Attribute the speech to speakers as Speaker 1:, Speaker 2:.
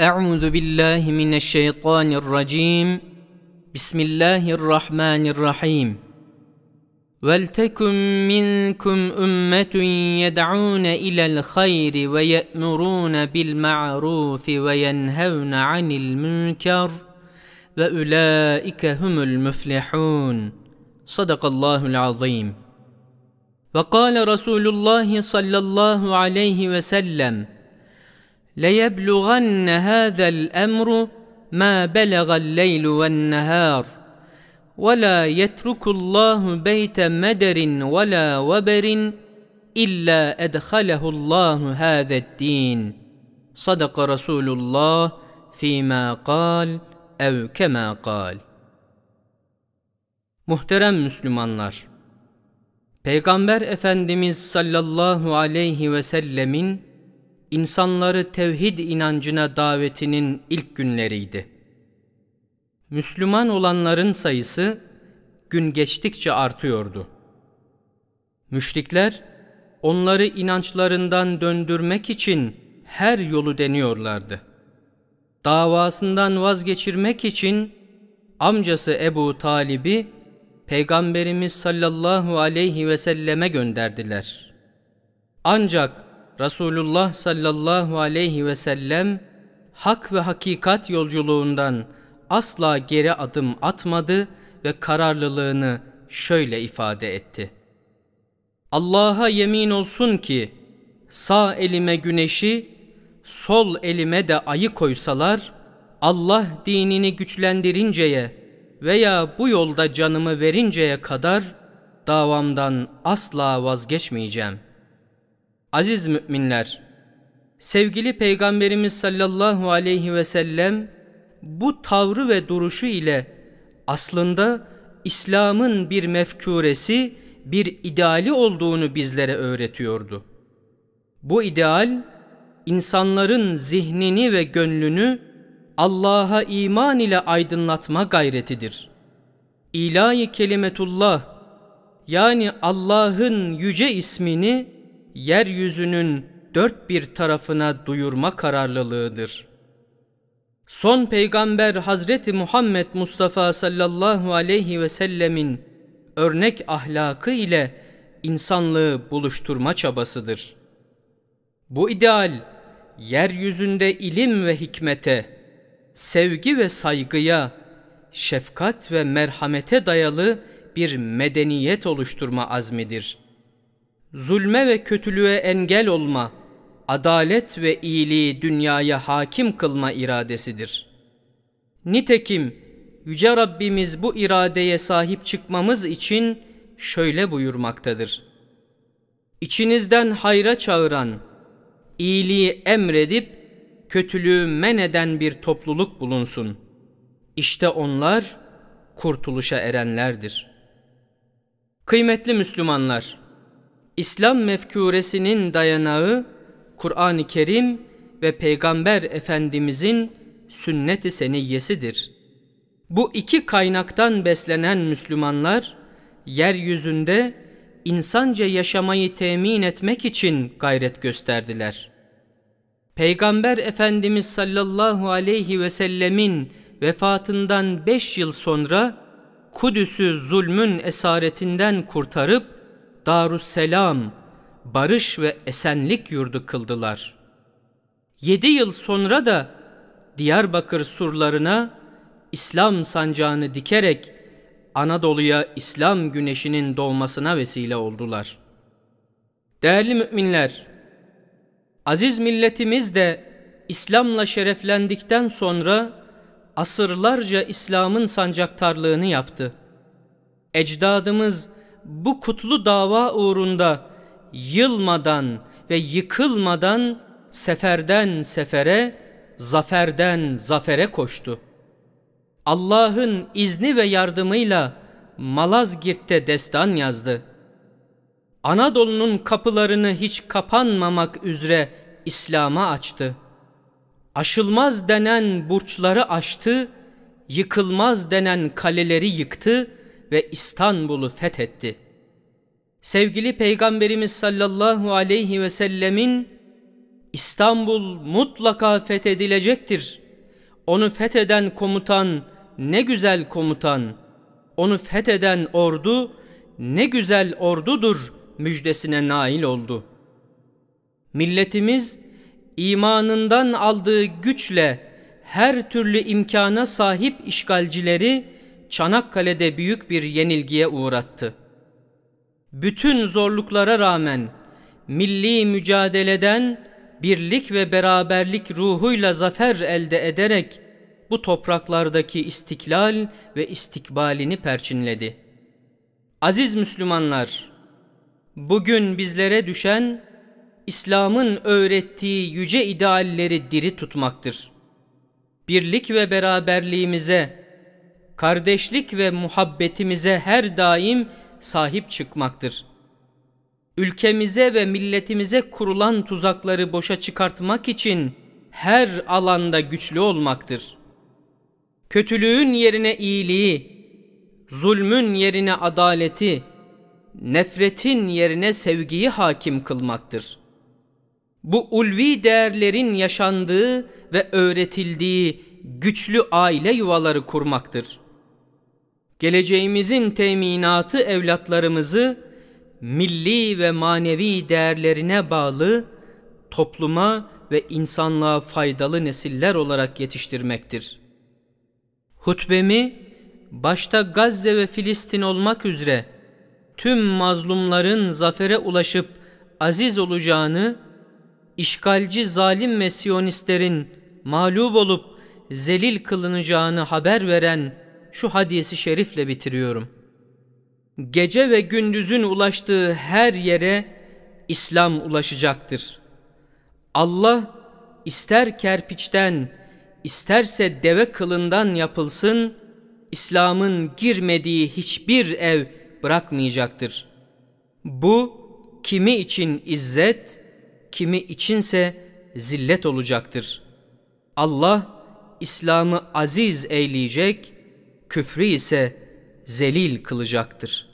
Speaker 1: أعوذ بالله من الشيطان الرجيم بسم الله الرحمن الرحيم ولتكن منكم أمة يدعون إلى الخير ويأمرون بالمعروف وينهون عن المنكر وأولئك هم المفلحون صدق الله العظيم وقال رسول الله صلى الله عليه وسلم ليبلغن هذا الأمر ما بلغ الليل والنهار ولا يترك الله بيت مدر ولا وبر إلا أدخله الله هذا الدين صدق رسول الله فيما قال أو كما قال Muhterem Müslümanlar! Peygamber Efendimiz sallallahu aleyhi ve sellemin insanları tevhid inancına davetinin ilk günleriydi. Müslüman olanların sayısı gün geçtikçe artıyordu. Müşrikler onları inançlarından döndürmek için her yolu deniyorlardı. Davasından vazgeçirmek için amcası Ebu Talib'i Peygamberimiz sallallahu aleyhi ve selleme gönderdiler. Ancak Resulullah sallallahu aleyhi ve sellem hak ve hakikat yolculuğundan asla geri adım atmadı ve kararlılığını şöyle ifade etti. Allah'a yemin olsun ki sağ elime güneşi, sol elime de ayı koysalar, Allah dinini güçlendirinceye veya bu yolda canımı verinceye kadar davamdan asla vazgeçmeyeceğim.'' Aziz müminler, sevgili Peygamberimiz sallallahu aleyhi ve sellem bu tavrı ve duruşu ile aslında İslam'ın bir mefkuresi, bir ideali olduğunu bizlere öğretiyordu. Bu ideal, insanların zihnini ve gönlünü Allah'a iman ile aydınlatma gayretidir. İlahi kelimetullah, yani Allah'ın yüce ismini, yeryüzünün dört bir tarafına duyurma kararlılığıdır. Son peygamber Hazreti Muhammed Mustafa sallallahu aleyhi ve sellemin örnek ahlakı ile insanlığı buluşturma çabasıdır. Bu ideal yeryüzünde ilim ve hikmete, sevgi ve saygıya, şefkat ve merhamete dayalı bir medeniyet oluşturma azmidir.'' zulme ve kötülüğe engel olma, adalet ve iyiliği dünyaya hakim kılma iradesidir. Nitekim Yüce Rabbimiz bu iradeye sahip çıkmamız için şöyle buyurmaktadır. İçinizden hayra çağıran, iyiliği emredip kötülüğü men eden bir topluluk bulunsun. İşte onlar kurtuluşa erenlerdir. Kıymetli Müslümanlar! İslam mefkuresinin dayanağı Kur'an-ı Kerim ve Peygamber Efendimizin sünnet-i seniyyesidir. Bu iki kaynaktan beslenen Müslümanlar yeryüzünde insanca yaşamayı temin etmek için gayret gösterdiler. Peygamber Efendimiz sallallahu aleyhi ve sellemin vefatından beş yıl sonra Kudüs'ü zulmün esaretinden kurtarıp Darusselam, barış ve esenlik yurdu kıldılar. Yedi yıl sonra da Diyarbakır surlarına İslam sancağını dikerek Anadolu'ya İslam güneşinin doğmasına vesile oldular. Değerli müminler, aziz milletimiz de İslam'la şereflendikten sonra asırlarca İslam'ın sancaktarlığını yaptı. Ecdadımız bu kutlu dava uğrunda yılmadan ve yıkılmadan seferden sefere, zaferden zafere koştu. Allah'ın izni ve yardımıyla Malazgirt'te destan yazdı. Anadolu'nun kapılarını hiç kapanmamak üzere İslam'a açtı. Aşılmaz denen burçları aştı, yıkılmaz denen kaleleri yıktı, ve İstanbul'u fethetti. Sevgili Peygamberimiz sallallahu aleyhi ve sellemin İstanbul mutlaka fethedilecektir. Onu fetheden komutan ne güzel komutan, onu fetheden ordu ne güzel ordudur müjdesine nail oldu. Milletimiz imanından aldığı güçle her türlü imkana sahip işgalcileri Çanakkale'de büyük bir yenilgiye uğrattı. Bütün zorluklara rağmen milli mücadeleden birlik ve beraberlik ruhuyla zafer elde ederek bu topraklardaki istiklal ve istikbalini perçinledi. Aziz Müslümanlar, bugün bizlere düşen İslam'ın öğrettiği yüce idealleri diri tutmaktır. Birlik ve beraberliğimize kardeşlik ve muhabbetimize her daim sahip çıkmaktır. Ülkemize ve milletimize kurulan tuzakları boşa çıkartmak için her alanda güçlü olmaktır. Kötülüğün yerine iyiliği, zulmün yerine adaleti, nefretin yerine sevgiyi hakim kılmaktır. Bu ulvi değerlerin yaşandığı ve öğretildiği güçlü aile yuvaları kurmaktır geleceğimizin teminatı evlatlarımızı milli ve manevi değerlerine bağlı topluma ve insanlığa faydalı nesiller olarak yetiştirmektir. Hutbemi başta Gazze ve Filistin olmak üzere tüm mazlumların zafere ulaşıp aziz olacağını, işgalci zalim ve siyonistlerin mağlup olup zelil kılınacağını haber veren şu hadisi şerifle bitiriyorum. Gece ve gündüzün ulaştığı her yere İslam ulaşacaktır. Allah ister kerpiçten, isterse deve kılından yapılsın, İslam'ın girmediği hiçbir ev bırakmayacaktır. Bu kimi için izzet, kimi içinse zillet olacaktır. Allah İslam'ı aziz eyleyecek küfrü ise zelil kılacaktır.